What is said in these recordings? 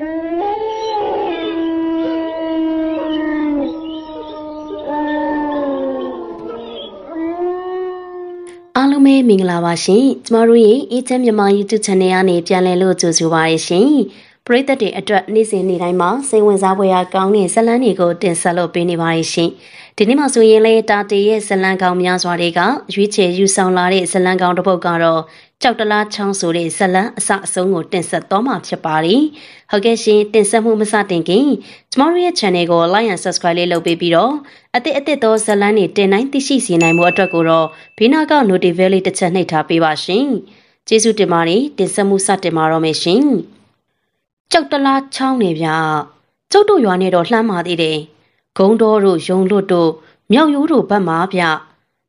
အားလုံးပဲမင်္ဂလာပါရှင်ကျမတို့ရဲ့ ATM မြန်မာ YouTube Channel ကနေပြန်လည်လို့ကြိုဆိုပါရရှင်ပရိသတ်တွေအတွက်နေ့စဉ်နေ့တိုင်းမှာစိတ်ဝင်စားဖွယ်ရာကောင်းတဲ့ဇလန်းတွေကိုတင်ဆက်လို့ပေးနေပါတယ်ရှင်။ဒီနေ့မှဆိုရင်လေတာတေရဲ့ဇလန်းကောင်းများစွာတွေကရွေးချယ်ယူဆောင်လာတဲ့ဇလန်းကောင်းတစ်ပုဒ်ကတော့ကြောက်တလားချောင်းဆိုတဲ့ဇလန်းအစအဆုံးကိုတင်ဆက်သွားမှာဖြစ်ပါတယ်။ဟုတ်ကဲ့ရှင်တင်ဆက်မှုမစတင်ခင်ကျမတို့ရဲ့ channel ကို like and subscribe လေးလုပ်ပေးပြီးတော့အသစ်အသစ်သောဇလန်းတွေတင်နိုင်သိရှိစေနိုင်မှုအတွက်ကိုတော့ဘေးနားက notification လေးတစ်ချက်နှိပ်ထားပေးပါရှင်။ကျေးဇူးတင်ပါတယ်တင်ဆက်မှုစတင်ပါတော့မယ်ရှင်။ကြောက်တလားချောင်းနေဗျကျုပ်တို့ရွာနေတော့လှမ်းပါသေးတယ်ဂုံတော်တို့ယုံလွတ်တို့မြောက်ရိုးတို့ဘက်မှာဗျ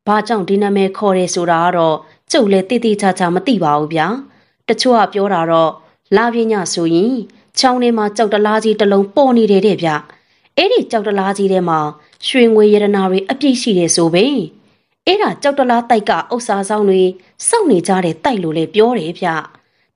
ဘာကြောင့်ဒီနာမည်ခေါ်တယ်ဆိုတာကတော့ကျုပ်လည်းတိတိကျကျမသိပါဘူးဗျာတချို့ကပြောတာတော့လာပြညဆိုရင်ချောင်းထဲမှာကြောက်တလားကြီးတစ်လုံးပေါ်နေတယ်တဲ့ဗျအဲ့ဒီကြောက်တလားကြီးထဲမှာရွှေငွေရတနာတွေအပြည့်ရှိတယ်ဆိုပဲအဲ့ဒါကြောက်တလားတိုက်ကအဥ္စာဆောင်တွေစောင့်နေကြတဲ့တိုက်လို့လဲပြောတယ်ဗျ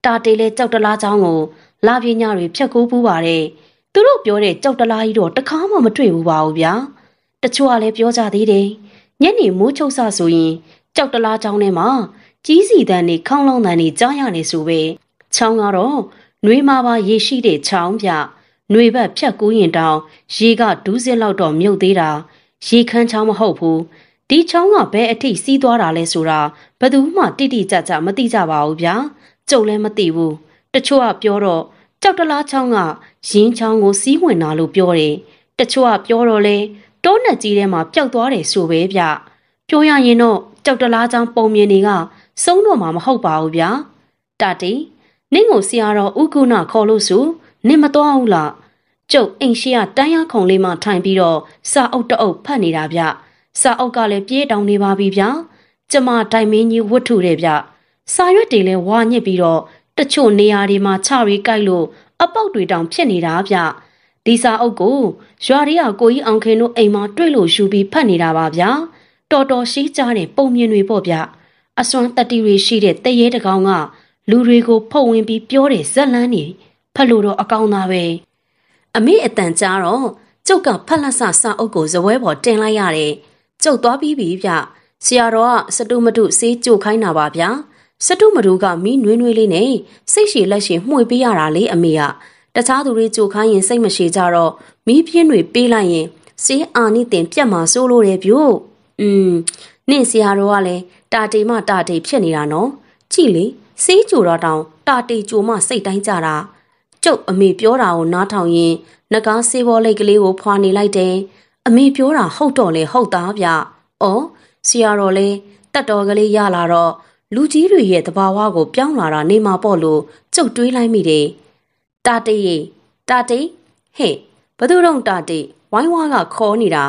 တာတေလဲကြောက်တလားချောင်းကိုလာပြင်းညတွေဖြတ်ကိုးပူးပါတယ်။သူတို့ပြောတဲ့ကြောက်တလားကြီးတော့တခါမှမတွေ့ဘူးပါဘူးဗျာ။တချို့ကလည်းပြောကြသေးတယ်။ညနေမိုးချုပ်ဆဆိုရင်ကြောက်တလားချောင်းထဲမှာကြီးစီတန်းနေခေါင်းလောင်းတန်းနေကြားရနေဆိုပဲ။ချောင်းကတော့နှွေးမပါရေရှိတဲ့ချောင်းပြ။နှွေဘက်ဖြတ်ကူးရင်တောင်ရေကဒူးစစ်လောက်တော့မြုပ်သေးတာ။ရေခမ်းချောင်းမဟုတ်ဘူး။ဒီချောင်းကဘယ်အထိစီးသွားတာလဲဆိုတာဘယ်သူမှတိတိကျကျမသိကြပါဘူးဗျာ။ကြုံလည်းမသိဘူး။တချို့ကပြောတော့ကြောက်တလားချောင်းကရင်းချောင်းကိုစီးဝင်လာလို့ပြောတယ်။တချို့ကပြောတော့လေတောနဲ့ကြီးထဲမှာပျောက်သွားတယ်ဆိုပဲဗျ။ပြောရရင်တော့ကြောက်တလားချောင်းပုံမြင်တွေကဆုံးတော့မှာမဟုတ်ပါဘူးဗျာ။တတိနင့်ကိုဆရာတော်ဥက္ကုဏခေါ်လို့ဆိုနင့်မတော်ဘူးလား။ကျုပ်အိမ်ရှိရတန်းရခုံလေးမှထိုင်ပြီးတော့စာအုပ်တအုပ်ဖတ်နေတာဗျ။စာအုပ်ကလည်းပြေးတောင်နေပါပြီဗျာ။ကျမတိုင်မင်းကြီးဝတ်ထုတယ်ဗျ။စာရွက်တွေလည်းဝါညစ်ပြီးတော့တချို့နေရာတွေမှာခြရီကြိုက်လို့အပေါက်တွေတောင်ဖြစ်နေတာဗျဒီစာအုပ်ကိုရွာရီကကိုကြီးအောင်ခင်တို့အိမ်မှာတွေ့လို့ယူပြီးဖတ်နေတာပါဗျာတော်တော်ရှိကြတဲ့ပုံမြင်တွေပေါ့ဗျအစွမ်းတတိတွေရှိတဲ့တရေတကောင်ကလူတွေကို ဖုတ်ဝင်ပြီးပြောတဲ့ဇက်လန်းနေဖတ်လို့တော့အကောင်သားပဲအမေအတန်ကြားတော့ကျုပ်ကဖက်လက်ဆစာအုပ်ကိုဇပွဲပေါ်တင်လိုက်ရတယ်ကျုပ်သွားပြီးပြီဗျဆရာတော်ကစတုမတုစေးကြိုခိုင်းတာပါဗျာစတုမတူကမီးနွေးနွေးလေးနဲ့စိတ်ရှည်လက်ရှည်မှုပေးရတာလေအမေကတခြားသူတွေကြိုခိုင်းရင်စိတ်မရှိကြတော့မီးပြင်းတွေပေးလိုက်ရင်စေးအာနိတင်ပြတ်မှာစိုးလို့တယ်ဗျို့อืมနင့်ဆရာတော်ကလည်းတာတေမတာတေဖြစ်နေတာနော်ကြည့်လေစေးကြိုတော့တောင်တာတေကြိုမစိတ်တိုင်းကြတာကျုပ်အမေပြောတာကိုနားထောင်ရင်ငကားစေးဘောလိတ်ကလေးကိုဖွာနေလိုက်တယ်အမေပြောတာဟုတ်တော့လေဟုတ်သားဗျ။အော်ဆရာတော်လေတတ်တော်ကလေးရလာတော့လူကြီးတွေရဲ့သဘာဝကိုပြောင်းလာတာနေမှာပေါ့လို့ကြုတ်တွေးလိုက်မိတယ်။တာတေးတာတေးဟဲ့ဘသူတော့တာတေးဝိုင်းဝါကခေါ်နေတာ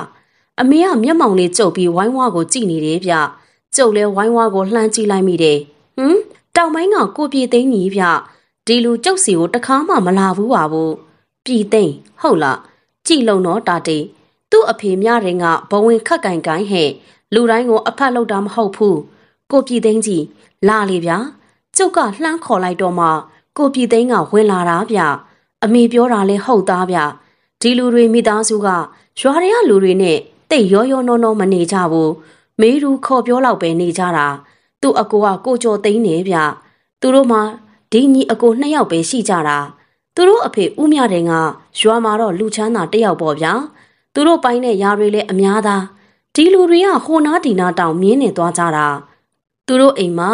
အမေကမျက်မှောင်လေးကျုပ်ပြီးဝိုင်းဝါကိုကြည့်နေတယ်ဗျ။ကျုပ်လည်းဝိုင်းဝါကိုလှမ်းကြည့်လိုက်မိတယ်။ဟင်တောင်ပိုင်းကကိုပြေသိန်းကြီးဗျ။ဒီလူကျုပ်စီကိုတခါမှမလာဘူးပါဘူး။ပြည်သိန်းဟုတ်လားကြည့်လုံတော့တာတေးသူ့အဖေများတဲ့ကဘဝင်ခက်ကင်ကိုင်းဟဲ့လူတိုင်းကိုအဖတ်လောက်တာမဟုတ်ဘူး။ကိုပြည်သိန်းကြီးလာလေဗျာကျုပ်ကလှမ်းခေါ်လိုက်တော့မှကိုပြည်သိန်းကဝင်လာတာဗျအမေပြောတာလဲဟုတ်သားဗျဒီလူတွေမိသားစုက ရွာတွေကလူတွေနဲ့တိတ်ရောရောနောနောမနေကြဘူးမေးသူခေါ်ပြောလောက်ပဲနေကြတာသူ့အကိုကကိုကျော်သိန်းနေဗျသူတို့မှာဒီညီအကိုနှစ်ယောက်ပဲရှိကြတာသူတို့အဖေဦးမြတဲ့ကရွာမှာတော့လူချမ်းသာတယောက်ပေါ့ဗျာသူတို့ပိုင်းတဲ့ယာတွေလည်းအများသားဒီလူတွေကဟိုနာဒီနာတောင်မြင်းနေသွားကြတာသူတို့အိမ်မှာ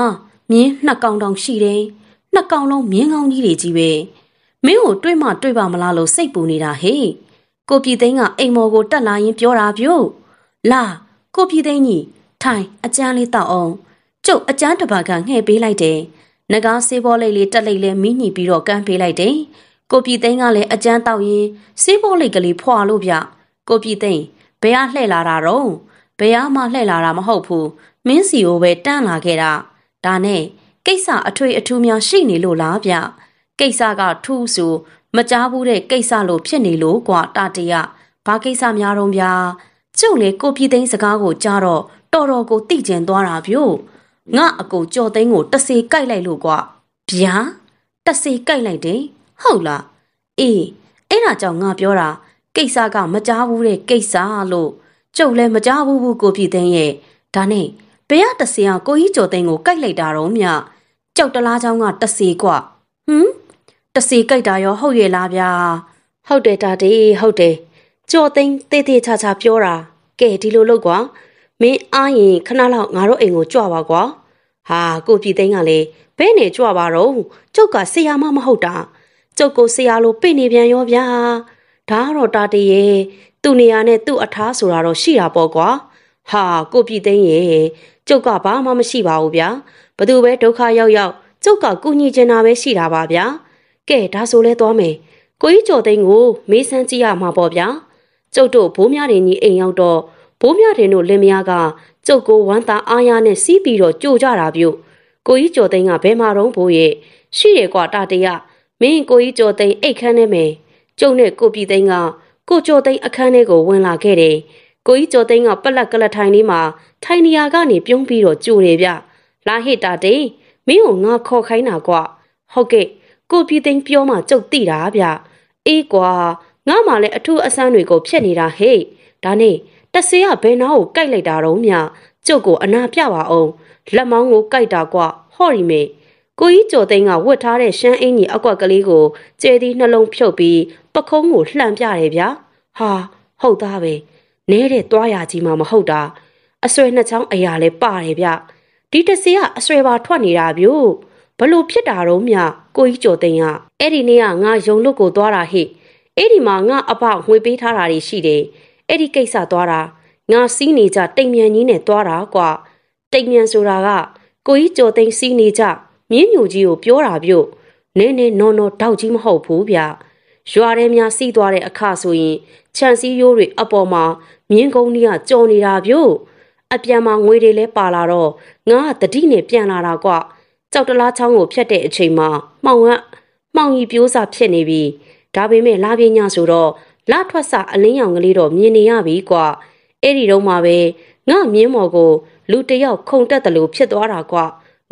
မြင်းနှစ်ကောင်တောင်ရှိတယ်။နှစ်ကောင်လုံးမြင်းကောင်းကြီးတွေကြီးပဲ။မင်းကိုတွေ့မှတွေ့ပါမလားလို့စိတ်ပူနေတာဟဲ့။ကိုပြည်သိန်းကအိမ်မော်ကိုတက်လာရင်ပြောတာပြို့။လာကိုပြည်သိန်းကြီးထိုင်အကျန်းလေးတောက်အောင်။ကျုပ်အကျန်းတစ်ပါးကငှဲ့ပေးလိုက်တယ်။ငကားဆေးဘောလိတ်လေးတက်လိတ်လေးမိညှိပြီးတော့ကမ်းပေးလိုက်တယ်။ကိုပြည်သိန်းကလည်းအကျန်းတောက်ရင်ဆေးဘောလိတ်ကလေးဖွာလို့ဗျ။ကိုပြည်သိန်းဘယ်ကလှဲ့လာတာတော့။ဘယ်အားမှလှည့်လာတာမဟုတ်ဘူးမင်းစီကိုပဲတန့်လာခဲ့တာဒါနဲ့ကိစ္စအထွေအထူးများရှိနေလို့လားဗျကိစ္စကထူးဆိုမကြားဘူးတဲ့ကိစ္စလို့ဖြစ်နေလို့ကွာတတရဘာကိစ္စများတော့ဗျာကျုပ်လေ ကိုပြည်သိန်းစကားကိုကြားတော့တော်တော်ကိုတိကျင်သွားတာဗျို့ငါအကိုကြော်သိန်းကိုတစေကြိုက်လိုက်လို့ကွာဗျာတစေကြိုက်လိုက်တယ်ဟုတ်လားအေးအဲ့ဒါကြောင့်ငါပြောတာကိစ္စကမကြားဘူးတဲ့ကိစ္စလို့ကျုပ်လည်းမကြဘူးဘူးကိုပြည်သိန်းရဲ့ဒါနဲ့ဘယ်ရတစီအောင်ကိုကြီးကျော်သိန်းကိုကြိုက်လိုက်တာတော့မြကျောက်တလားချောင်းကတစီกว่าဟွန်းတစီကြိုက်တာရောဟုတ်ရဲ့လားဗျာဟုတ်တယ်တာတေးဟုတ်တယ်ကျော်သိန်းတေးသေးချာချာပြောတာကဲဒီလိုလုပ်ကွာမင်းအားရင်ခဏလောက်ငါတို့အိမ်ကိုကြွပါကွာဟာကိုပြည်သိန်းကလည်းဘဲနဲ့ကြွပါတော့ကျုပ်ကဆရာမမဟုတ်တာကျုပ်ကိုဆရာလိုပြင်နေပြန်ရောဗျာဒါကတော့တာတေးရဲ့သူ့နေရာနဲ့သူ့အထားဆိုတာတော့ရှိတာပေါ့ကွာဟာကိုပြည်သိန်းရေကျုပ်ကဘာမှမရှိပါဘူးဗျာဘသူပဲဒုက္ခရောက်ရောက်ကျုပ်ကကူညီချင်တာပဲရှိတာပါဗျာကဲဒါဆိုလဲသွားမယ်ကိုကြီးကျော်သိန်းကိုမေးဆန်းကြည့်ရမှာပေါ့ဗျာကျုပ်တို့ဘိုးမြတင်ကြီးအိမ်ရောက် တော့ဘိုးမြတင်တို့လင်မယားကကျုပ်ကိုဝမ်းသာအားရနဲ့စီးပြီးတော့ကြိုကြတာပြုတ်ကိုကြီးကျော်သိန်းကဘယ်မှာတော့ဘိုးရဲ့ရှိရကွာတာတရမင်းကိုကြီးကျော်သိန်းအိတ်ခမ်းနေမယ်ကျုပ်နဲ့ကိုပြည်သိန်းကကိုကျော်သိန်းအခန်းထဲကိုဝင်လာခဲ့တယ်။ကိုကြီးကျော်သိန်းကပလက်ကလထိုင်လေးမှာထိုင်နေရာကနေပြုံးပြီးတော့ကြိုနေဗျ။လာဟစ်တာတေးမင်းကိုငါခေါ်ခိုင်းတာကွ။ဟုတ်ကဲ့ကိုပြည်သိန်းပြောမှကြုတ်တိတာဗျ။အေးကွာငါမှလည်းအထူးအဆန်းတွေကိုဖြက်နေတာဟေ့။ဒါနဲ့တဆေးကဘယ်နာကိုကြိုက်လိုက်တာတော့မြ။ကျုပ်ကိုအနာပြပါအောင်။လက်မောင်းကိုကြိုက်တာကွ။ဟော်ရီမေ။ကိုကြီးကျော်သိန်းကဝတ်ထားတဲ့ရှမ်းအင်းကြီးအကွက်ကလေးကိုကျဲသည့်နှလုံးဖြုတ်ပြီးပကုံးကိုလှန်ပြတယ်ဗျာဟာဟုတ်သားပဲနဲတဲ့သွားရကြီးမှမဟုတ်တာအဆွဲနှစ်ချောင်းအရာလဲပါတယ်ဗျဒီတစီကအဆွဲပါထွက်နေတာဗျို့ဘလို့ဖြစ်တာတော့မြကိုကြီးကျော်သိန်းကအဲ့ဒီနေ့ကငါယုံလို့ကိုသွားတာဟိအဲ့ဒီမှာငါအဖငွေပေးထားတာတွေရှိတယ်အဲ့ဒီကိစ္စသွားတာငါစီးနေကြတိမ်မြန်ကြီးနဲ့သွားတာကွာတိမ်မြန်ဆိုတာကကိုကြီးကျော်သိန်းစီးနေကြမြင်းညူကြီးကိုပြောတာဗျို့နင်းနေနော်နော်တောက်ကြီးမဟုတ်ဘူးဗျာရွာထဲများစီးသွားတဲ့အခါဆိုရင်ခြံစည်းရိုးတွေအပေါ်မှာမြင်းကုန်းကြီးကကြော်နေတာပြို့အပြန်မှာငွေတွေလဲပါလာတော့ငါကတတိနဲ့ပြန်လာတာကွကြောက်တလားချောင်းကိုဖြတ်တဲ့အချိန်မှာမှောင်ကမှောင်ကြီးပြိုးစာဖြစ်နေပြီဒါပေမဲ့လာပညာဆိုတော့လာထွက်စာအလင်းရောင်ကလေးတော့မြင်နေရပြီကွအဲ့ဒီတော့မှပဲငါမြင်းမော်ကိုလူတယောက်ခုန်တက်တယ်လို့ဖြစ်သွားတာကွ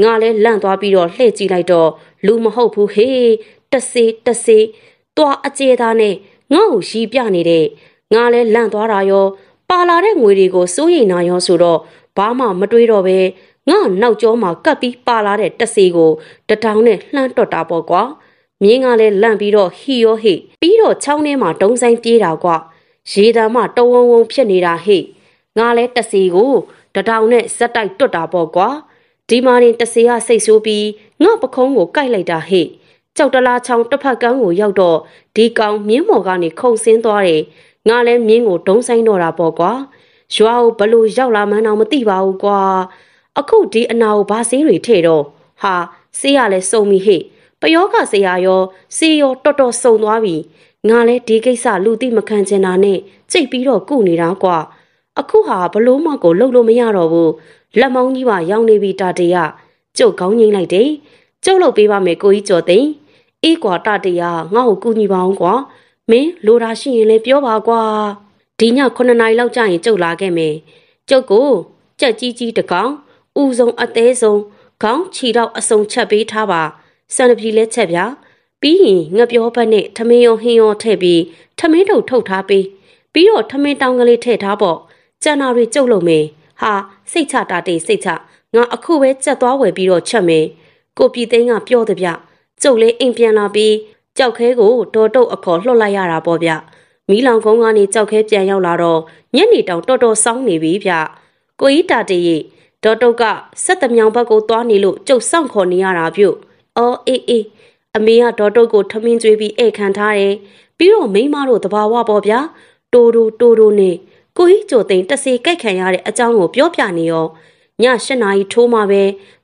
ငါလဲလန့်သွားပြီးတော့လှည့်ကြည့်လိုက်တော့လူမဟုတ်ဘူးဟေးတဆေတဆေသွားအကျေသားနဲ့ငါ့ကိုရီးပြနေတဲ့ငါလဲလန့်သွားတာရောပါလာတဲ့ငွေတွေကိုစိုးရိမ်နာရောဆိုတော့ဘာမှမတွေးတော့ပဲငါနောက်ကျောမှာကပ်ပြီးပါလာတဲ့တဆေကိုတထောင်နဲ့လှမ်းတွတ်တာပေါ့ကွာမြင်းကလည်းလန့်ပြီးတော့ဟီယောဟိပြီးတော့ချောင်းထဲမှာတုံးဆိုင်ပြေးတာကွာရေတံမှတဝုံဝုံဖြစ်နေတာဟိငါလဲတဆေကိုတထောင်နဲ့ဇက်တိုက်တွတ်တာပေါ့ကွာဒီမာရင်တဆေကစိတ်ဆိုးပြီးငါပခုံးကိုကိုက်လိုက်တာဟိ့ကြောက်တလားချောင်းတစ်ဖက်ကန်းကိုရောက်တော့ဒီကောင်မြင်းမော်ကနေခုန်ဆင်းသွားတယ်။ငါလည်းမြင်းကိုဒုံးဆိုင်တော့တာပေါ့ကွာ။ရွာကိုဘလို့ရောက်လာမှန်းတော့မသိပါဘူးကွာ။အခုဒီအနာကိုဗာဆေးတွေထည့်တော့ဟာဆေးရလဲစုံပြီဟဲ့။ပယောကဆေးရရောဆေးရောတော်တော်စုံသွားပြီ။ငါလည်းဒီကိစ္စလူသိမခံချင်တာနဲ့ချိန်ပြီးတော့ကုနေတာကွာ။အခုဟာဘလို့မှကိုလှုပ်လို့မရတော့ဘူး။လက်မောင်းကြီးပါရောက်နေပြီတာတရ။ကျုပ်ခေါင်းငိမ့်လိုက်တယ်။ကျုပ်လုပ်ပေးပါမယ်ကိုကြီးကျော်သိန်းအေးကွာတတရာငါ့ကိုကူညီပါအောင်ကွာမင်းလိုတာရှိရင်လည်းပြောပါကွာဒီည9နာရီလောက်ကြာရင်ကြုတ်လာခဲ့မယ်ကြုတ်ကိုကြက်ကြီးကြီးတကောင်ဥဆုံးအသေးဆုံးခေါင်းခြေတော့အစုံချက်ပေးထားပါစံတပြီလဲချက်ဗျာပြီးရင်ငပြောဘက်နဲ့ထမင်းရောဟင်းရောထည့်ပြီးထမင်းတုပ်ထုတ်ထားပေးပြီးတော့ထမင်းတောင်းကလေးထည့်ထားပေါ့ကျန်တာတွေကြုတ်လို့မယ်ဟာစိတ်ချတာတိတ်စိတ်ချငါအခုပဲကြက်သွားဝယ်ပြီးတော့ချက်မယ်ကိုပြည်သိန်းကပြောတဲ့ဗျကျုပ်လေးအိမ်ပြန်လာပြီးကြောက်ခဲကိုဒေါ်တုတ်အခေါ်လှုပ်လိုက်ရတာပေါ့ဗျမီးလောင်ကုန်းကနေကြောက်ခဲပြန်ရောက်လာတော့ညနေတောင်တော်တော်စောင်းနေပြီဗျကိုကြီးတာတရေဒေါ်တုတ်ကဆက်သမြောင်ဘက်ကိုသွားနေလို့ကျုပ်စောင့်ခေါ်နေရတာပြုတ်အော်အေးအေးအမေကဒေါ်တုတ်ကိုထမင်းကျွေးပြီးဧခံထားတယ်ပြီးတော့မိန်းမတို့တဘာဝပေါ့ဗျာတိုးတိုးတိုးတိုးနဲ့ကိုကြီးကြိုသိမ့်တစေကြိုက်ခံရတဲ့အကြောင်းကိုပြောပြနေရောည၈နာရီထိုးမှပဲ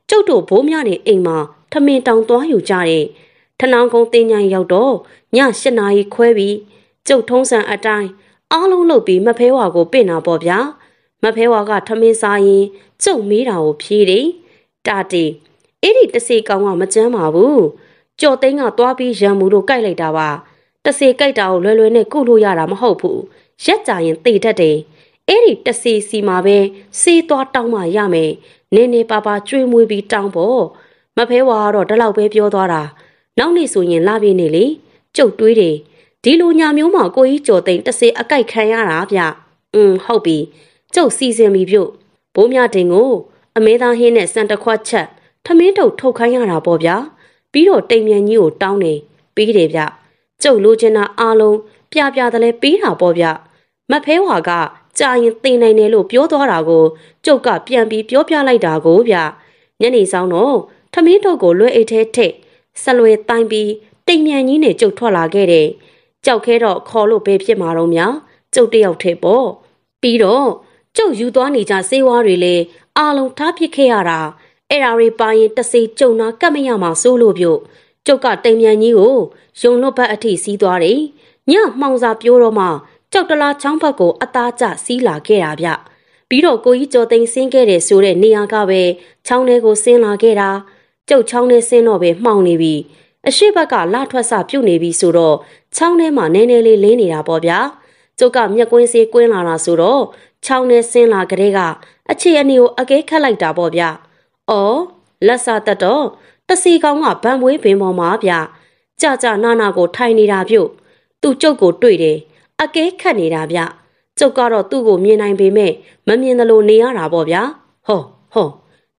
ကျုပ်တို့ဘိုးမြနဲ့အိမ်မှာမင်တောင်သွားယူကြတယ်။ထနောင်းကုန်းတင်းညိုင်ရောက်တော့ည၈နာရီခွဲပြီးကျုပ်ထုံးစံအတိုင်းအားလုံးလုပ်ပြီးမဖဲဝါကိုပင့်တာပေါ့ဗျာ။မဖဲဝါကထမင်းစားရင်ကျုပ်မေးတာကိုဖြေးတယ်။တာတီအဲ့ဒီတစေကောင်ကမကြမ်းပါဘူး။ကြော်သိန်းကသွားပြီးရံမူတို့ကြိုက်လိုက်တာပါ။တစေကြိုက်တာကိုလွယ်လွယ်နဲ့ကုလို့ရတာမဟုတ်ဘူး။ရက်ကြရင်တေတတ်တယ်။အဲ့ဒီတစီစီမှာပဲစေးသွားတောင်းမှရမယ်။နင်းနေပါပါကြွေးမွေးပြီးတောင်းပေါ့မဖဲဝါကတော့တလောက်ပဲပြောသွားတာနောက်နေ့ဆိုရင်လာပြီနေလေကျုပ်တွေးတယ်ဒီလိုညာမျိုးမှာကိုကြီးကြော်သိမ့်တစေအကြိုက်ခံရတာဗျอืมဟုတ်ပြီကျုပ်စီစဉ်ပြီပြုတ်ဘိုးမြတင်ကို အမဲသားဟင်းနဲ့စံတခွက်ချက်ထမင်းတုပ်ထုတ်ခိုင်းရတာပေါ့ဗျာပြီးတော့တိမ်မြန်ကြီးကို တောင်းနေပေးတယ်ဗျကျုပ်လိုချင်တာအားလုံးပြပြတလဲပေးတာပေါ့ဗျမဖဲဝါကကြာရင်တင်နိုင်တယ်လို့ပြောသွားတာကိုကျုပ်ကပြန်ပြီးပြောပြလိုက်တာကိုဗျညနေဆောင်တော့ထမင်းတို့ကိုလွဲ့အိတ်ထဲထည့်ဆက်လွယ်တိုင်းပြီးတိမ်မြန်ကြီးနဲ့ကြုတ်ထွက်လာခဲ့တယ်။ကြောက်ခဲတော့ခေါ်လို့ဘယ်ဖြစ်မှာတော့များကျုပ်တယောက်ထဲပေါ့။ပြီးတော့ကျုပ်ယူသွားနေကြစေးဝါးတွေလည်းအာလုံးထားပစ်ခဲ့ရတာအဲ့ဒါတွေပါရင်တစေကျုံနာကတ်မရမှာစိုးလို့ပြို့ကျုပ်ကတိမ်မြန်ကြီးကိုယုံလွတ်ဘက်အထိစီးသွားတယ်။ညမှောင်စာပြိုးတော့မှကြောက်တလားချောင်းဘက်ကိုအသားကျစီးလာခဲ့တာဗျ။ပြီးတော့ကိုကြီးကြော်သိမ်းဆင်းခဲ့တဲ့ဆိုတဲ့နေရာကပဲချောင်းထဲကိုဆင်းလာခဲ့တာ။ကြုတ်ချောင်းနဲ့ဆင်းတော့ပဲမှောင်နေပြီအရှိဘက်ကလှထွက်စပြုတ်နေပြီဆိုတော့ချောင်းထဲမှာနည်းနည်းလေးလင်းနေတာပေါ့ဗျာကျုပ်ကမျက်ကွင်းစေးကွင်းလာတာဆိုတော့ချောင်းထဲဆင်းလာကြတဲ့ကအခြေအနေကိုအကဲခတ်လိုက်တာပေါ့ဗျာအော်လက်စတတ်တော့တစီကောင်ကဗန်မွေးပင်ပေါ်မှာဗျာကြကြနာနာကိုထိုင်နေတာပြုတ်သူကျုပ်ကိုတွေ့တယ်အကဲခတ်နေတာဗျကျုပ်ကတော့သူ့ကိုမြင်နိုင်ပေမဲ့မမြင်သလိုနေရတာပေါ့ဗျာဟောဟော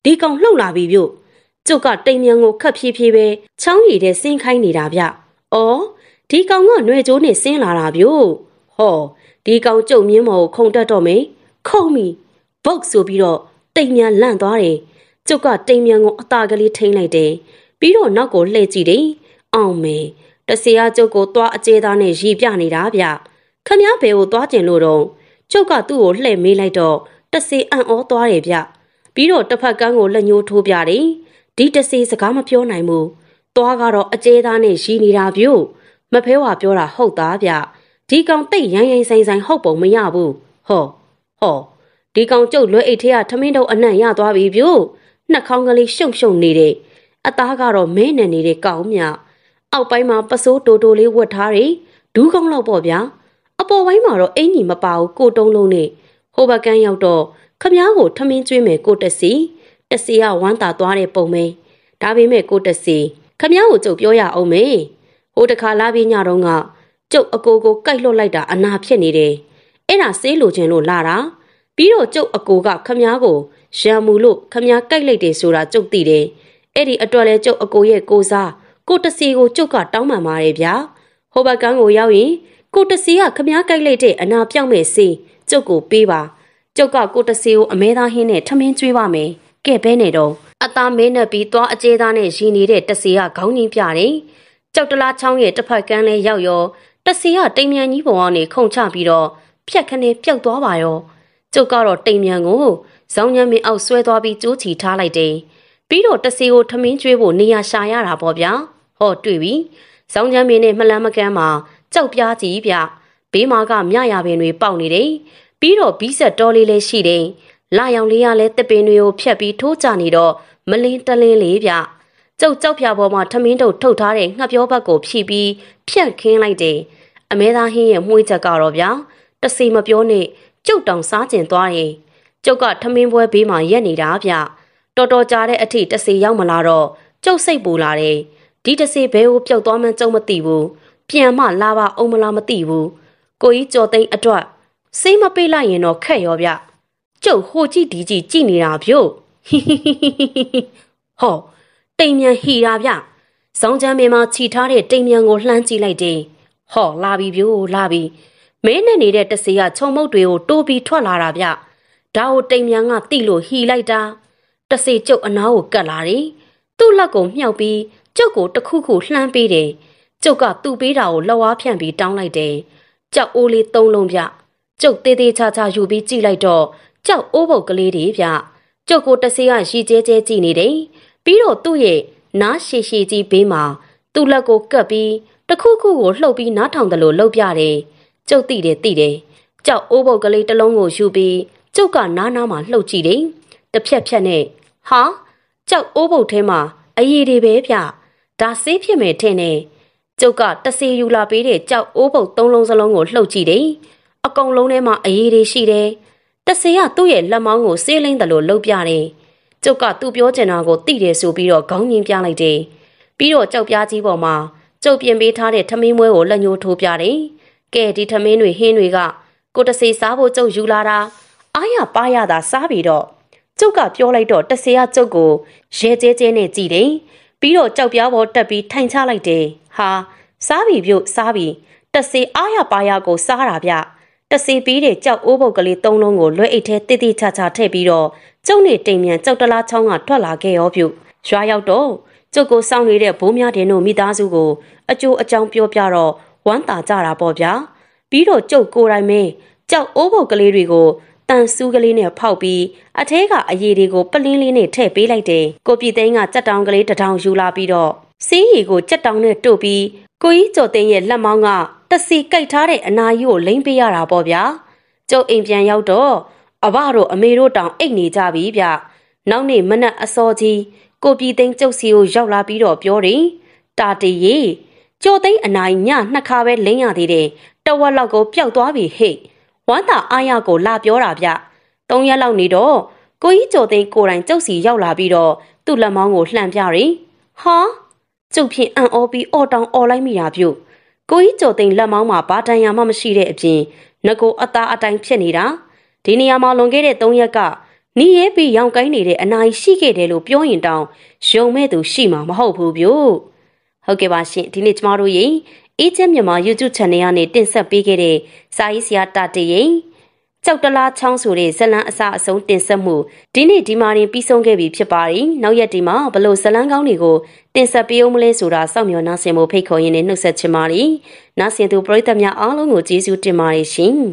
ဒီကောင်လှုပ်လာပြီပြုတ်ကျုပ်ကတိမ်မြန်ကိုခတ်ဖြည်းဖြည်းပဲချောင်းရည်တဲ့ဆင်းခိုင်းနေတာဗျ။အော်ဒီကောင်ကຫນွေကြိုးနဲ့ဆင်းလာတာဗျို့။ဟောဒီကောင်ကျုပ်မြင်းမော်ကိုခုန်တက်တော့မယ်။ခုန်ပြီ။ဘုတ်ဆိုပြီးတော့တိမ်မြန်လန့်သွားတယ်။ကျုပ်ကတိမ်မြန်ကိုအသာကလေးထိမ့်လိုက်တယ်။ပြီးတော့နောက်ကိုလှည့်ကြည့်တယ်။အောင်မယ်။တဆေရကျုပ်ကိုသွားအကျဲသားနဲ့ရီပြနေတာဗျ။ခမည်းဘယ်ကိုသွားကျင်လို့တော့ကျုပ်ကသူ့ကိုလှည့်မေးလိုက်တော့တဆေအံ့ဩသွားတယ်ဗျ။ပြီးတော့တစ်ဖက်ကန်းကိုလက်ညှိုးထိုးပြတယ်။ဒီတစေစကားမပြောနိုင်ဘူးသွားကတော့အကျဲသားနဲ့ရှိနေတာပြို့မဖဲဝါပြောတာဟုတ်သားဗျဒီကောင်တိတ်ရန်ရင်ဆိုင်ဆိုင်ဟုတ်ပုံမရဘူးဟောဟောဒီကောင်ကျုပ်လွဲအိတ်ထဲကထမင်းတုပ်အနံ့ရသွားပြီပြို့နှက်ခေါင်းကလေးရှုံရှုံနေတယ်အသားကတော့မဲနေနေတဲ့ကောင်မြအောက်ပိုင်းမှာပစိုးတိုတိုလေးဝတ်ထားတယ်ဒူးကောင်းလောက်ပေါ့ဗျာအပေါ်ပိုင်းမှာတော့အင်ကြီးမပါဘူးကိုတုံးလုံးနဲ့ဟိုဘကန်ရောက်တော့ခမားကိုထမင်းကျွေးမယ်ကိုတက်စီတစီကဝမ်းသာသွားတဲ့ပုံပဲဒါပေမဲ့ကိုတစီခမည်းကိုကြုတ်ပြောရအောင်မေဟိုတခါလာပြီးညတော့ကကျုပ်အကိုကိုကြိုက်လွတ်လိုက်တာအနာဖြစ်နေတယ်အဲ့ဒါဆေးလိုခြင်းလို့လာတာပြီးတော့ကျုပ်အကိုကခမည်းကိုရံမူလို့ခမည်းကြိုက်လိုက်တယ်ဆိုတာကျုပ်သိတယ်အဲ့ဒီအတွက်လဲကျုပ်အကိုရဲ့ကိုစား ကိုတစီကိုကျုပ်ကတောင်းပန်ပါတယ်ဗျာဟိုဘက်ကန်းကိုရောက်ရင်ကိုတစီကခမည်းကြိုက်လိုက်တဲ့အနာပြောက်မဲ့ဆေးကျုပ်ကိုပေးပါကျုပ်ကကိုတစီကိုအမဲသားဟင်းနဲ့ထမင်းကျွေးပါမယ်။ကဲ့ပဲနဲ့တော့အသားမဲနဲ့ပြီးသွားအကျဲသားနဲ့ရည်နေတဲ့တစီကခေါင်းကြီးပြတယ်။ကြောက်တလားချောင်းရဲ့တစ်ဖက်ကန်းလဲရောက်ရောတစီကတိမ်မြန်ကြီးပေါ်ကနေခုန်ချပြီးတော့ဖြက်ခနဲ့ပျောက်သွားပါရော။ကျုပ်ကတော့တိမ်မြန်ကိုဇောင်းညံမင်းအောက်ဆွဲသွားပြီးကြိုးချီထားလိုက်တယ်။ပြီးတော့တစီကိုထမင်းကျွေးဖို့နေရာရှာရတာပေါ့ဗျာ။ဟောတွေ့ပြီ။ဇောင်းညံမင်းနဲ့မလန်းမကန်းမှာကြောက်ပြားကြီးပြ။ဘေးမှာကမြရပင်တွေ ပေါက်နေတယ်။ပြီးတော့ဘီးဆက်တော်လေးလည်းရှိတယ်လာရောင်လေးရလဲတစ်ပင်တွေကိုဖြတ်ပြီးထိုးကြနေတော့မလင်းတလင်းလေးဗျကျုပ်ကြောက်ဖြာပေါ်မှာထမင်းတုပ်ထုတ်ထားတဲ့ငှက်ပြောဘက်ကိုဖြီးပြီးဖြန့်ခင်းလိုက်တယ်အမဲသားဟင်းရဲ့မှုေးချက်ကတော့ဗျာတစီမပြောနဲ့ကျုပ်တောင်စားကျင်သွားရင်ကျုပ်ကထမင်းပွဲဘေးမှာရက်နေတာဗျတော်တော်ကြာတဲ့အထိတစီရောက်မလာတော့ကျုပ်စိတ်ပူလာတယ်ဒီတစီဘဲကိုပြုတ်သွားမှကျုံမသိဘူးပြန်မှလာပါအောင်မလားမသိဘူးကိုကြီးကြော်သိမ့်အတွက်စိမ့်မပေးလိုက်ရင်တော့ခက်ရောဗျကျုပ်ဟိုကြည့်ဒီကြည့်ကြည့်နေတာဗျို့ဟောတိမ်မြန်ဟီတာဗျဆောင်းချမ်းမေမှာခြိထားတဲ့တိမ်မြန်ကိုလှမ်းကြည့်လိုက်တယ်ဟောလာပြီဗျို့လာပြီမဲနဲ့နေတဲ့တစေကခြုံမုတ်တွေကိုတိုးပြီးထွက်လာတာဗျဒါကိုတိမ်မြန်ကတိလို့ဟီလိုက်တာတစေကျုပ်အနားကိုကတ်လာတယ်သူ့လက်ကိုမြှောက်ပြီးကျုပ်ကိုတခုခုလှမ်းပေးတယ်ကျုပ်ကသူ့ပေးတာကိုလက်ဝါးဖြန့်ပြီးတောင်းလိုက်တယ်ကြောက်အိုးလေးသုံးလုံးဗျကျုပ်တေးသေးချာချာယူပြီးကြည့်လိုက်တော့ကြောက်အိုးပုတ်ကလေးတွေဗျကျုပ်ကိုတဆေးကရည်ကျဲကျဲကြည့်နေတယ်ပြီးတော့သူ့ရဲ့နားရှည်ရှည်ကြီးဘေးမှာသူ့လက်ကိုကပ်ပြီးတခုခုကိုလှုပ်ပြီးနားထောင်တယ်လို့လှုပ်ပြတယ်ကျုပ်တိတယ်တိတယ်ကြောက်အိုးပုတ်ကလေးတစ်လုံးကိုယူပြီးကျုပ်ကနားနားမှာလှုပ်ကြည့်တယ်တစ်ဖြက်ဖြက်နဲ့ဟာကြောက်အိုးပုတ်ထဲမှာအရည်တွေပဲဗျဒါဆေးဖြစ်မယ်ထင်တယ်ကျုပ်ကတဆေယူလာပေးတဲ့ကြောက်အိုးပုတ်သုံးလုံးစလုံးကိုလှုပ်ကြည့်တယ်အကုန်လုံးထဲမှာအရည်တွေရှိတယ်တဆေကသူ့ရဲ့လက်မောင်းကိုဆေးလိမ့်တယ်လို့လှုပ်ပြတယ်။ကျုပ်ကသူ့ပြောချင်တာကိုသိတယ်ဆိုပြီးတော့ခေါင်းညင်းပြလိုက်တယ်။ပြီးတော့ကြောက်ပြားကြီးပေါ်မှာကျုပ်ပြင်ပေးထားတဲ့ထမင်းမွဲကိုလက်ညှိုးထိုးပြတယ်။ကဲဒီထမင်းတွေဟင်းတွေကကိုတဆေစားဖို့ကျုပ်ယူလာတာအားရပါရတာစားပြီးတော့ကျုပ်ကပြောလိုက်တော့တဆေကကျုပ်ကိုရဲကျဲကျဲနဲ့ကြည်တယ်။ပြီးတော့ကြောက်ပြားပေါ်တက်ပြီးထိုင်ချလိုက်တယ်။ဟာစားပြီပြုတ်စားပြီတဆေအားရပါရကို စားတာဗျ။တစီပီးတွေကြောက်အိုးပုတ်ကလေးသုံးလုံးကိုလွဲအိတ်ထဲတိတိချာချာထည့်ပြီးတော့ကျုပ်နေတိမ်မြန်ကြောက်တလားချောင်းကထွက်လာခဲ့ရောပြုရွာရောက်တော့ကျုပ်ကိုစောင့်နေတဲ့ဘိုးများတင်တို့မိသားစုကိုအကျိုးအကြောင်းပြောပြတော့ဝမ်းသာကြတာပေါ့ဗျာပြီးတော့ကျုပ်ကိုယ်တိုင်မင်းကြောက်အိုးပုတ်ကလေးတွေကိုတန်ဆူးကလေးနဲ့ဖောက်ပြီးအထဲကအရည်တွေကိုပလင်းလေးနဲ့ထည့်ပေးလိုက်တယ်။ကိုပြည်သိန်းကကြက်တောင်ကလေးတစ်ထောင်ယူလာပြီးတော့စင်းရီကိုကြက်တောင်နဲ့တို့ပြီးကိုကြီးကျော်သိန်းရဲ့လက်မောင်းကတစီကြိုက်ထားတဲ့အနာကြီးကိုလိမ့်ပေးရတာပေါ့ဗျာကျုပ်အိမ်ပြန်ရောက်တော့အဘတို့အမေတို့တောင်အိတ်နေကြပြီဗျနောက်နေ့မနက်အစောကြီးကိုပြည်သိန်းကျုပ်စီကိုရောက်လာပြီးတော့ပြောတယ်တာတရေကြော်သိန်းအနိုင်ညနှစ်ခါပဲလိမ့်ရသေးတယ်တဝက်လောက်ကိုပျောက်သွားပြီဟဲ့ဝမ်းသာအာရကိုလာပြောတာဗျသုံးရက်လောက်နေတော့ကိုကြီးကျော်သိန်းကိုတိုင်ကျုပ်စီရောက်လာပြီးတော့သူ့လက်မောင်းကိုလှန်ပြတယ်ဟာကျုပ်ဖြင့်အံ့ဩပြီးအော်တောင်အော်လိုက်မိတာပြုတ်ကိုကြီးကျော်သိန်းလက်မောင်းမှာဘာတန်ရာမှမရှိတဲ့အပြင်ငကိုအသားအတိုင်းဖြစ်နေတာဒီနေရာမှာလွန်ခဲ့တဲ့3ရက်ကနေရဲပြီးရောင်ကိုင်းနေတဲ့အနိုင်ရှိခဲ့တယ်လို့ပြောရင်တောင်ယုံမဲ့သူ ရှိမှာမဟုတ်ဘူးပြို့ဟုတ်ကဲ့ပါရှင်ဒီနေ့ကျမတို့ရဲ့ Agent မြန်မာ YouTube Channel ကနေတင်ဆက်ပေးခဲ့တဲ့စာရေးဆရာတာတေရင်ကြောက်တလားချောင်းဆိုတဲ့ဇလန်းအစအဆုံးတင်ဆက်မှုဒီနေ့ဒီမာရင်ပြီးဆုံးခဲ့ပြီဖြစ်ပါတယ်။နောက်ရက်ဒီမှာဘလို့ဇလန်းကောင်းတွေကိုတင်ဆက်ပေးဦးမလဲဆိုတာစောင့်မျှော်နှားဆင်ဖို့ဖိတ်ခေါ်ရင်းနဲ့နှုတ်ဆက်ချင်ပါတယ်။နားဆင်သူပရိသတ်များအားလုံးကိုကျေးဇူးတင်ပါတယ်ရှင်။